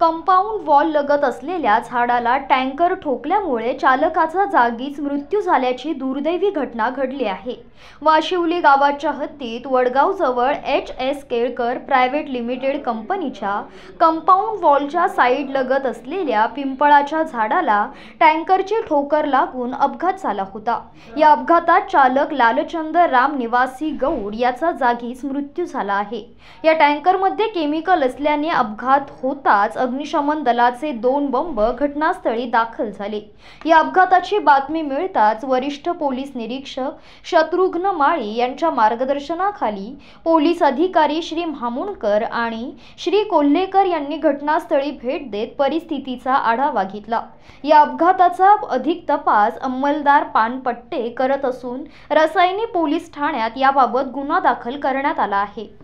compound wall लगत असलेल्या झाडाला टँकर ठोकल्यामुळे चालकाचा जागीच मृत्यू झाल्याची दुर्दैवी घटना घडली आहे वाशिवली गावाच्या हद्दीत वडगावजवळ H S Kelkar private limited कंपनीच्या कंपाऊंड वॉलच्या साईड लगत असलेल्या पिंपळाच्या झाडाला टँकरची ठोकर लागून अपघात झाला होता या अपघातात चालक लालचंद राम निवासी गौड याचा जागीच मृत्यू झाला आहे या टँकरमध्ये केमिकल असल्याने अपघात होताच अग्निशमन दलाचे दोन बंब घटनास्थळी दाखल झाले या अपघाताची बातमी मिळताच वरिष्ठ पोलीस निरीक्षक शत्रुघ्न माळी यांच्या मार्गदर्शनाखाली पोलीस अधिकारी श्री म्हामुणकर आणि श्री कोल्हेकर यांनी घटनास्थळी भेट देत परिस्थितीचा आढावा घेतला या अपघाताचा अधिक तपास अंमलदार पानपट्टे करत असून रसायनी पोलीस ठाण्यात याबाबत गुन्हा दाखल करण्यात आला आहे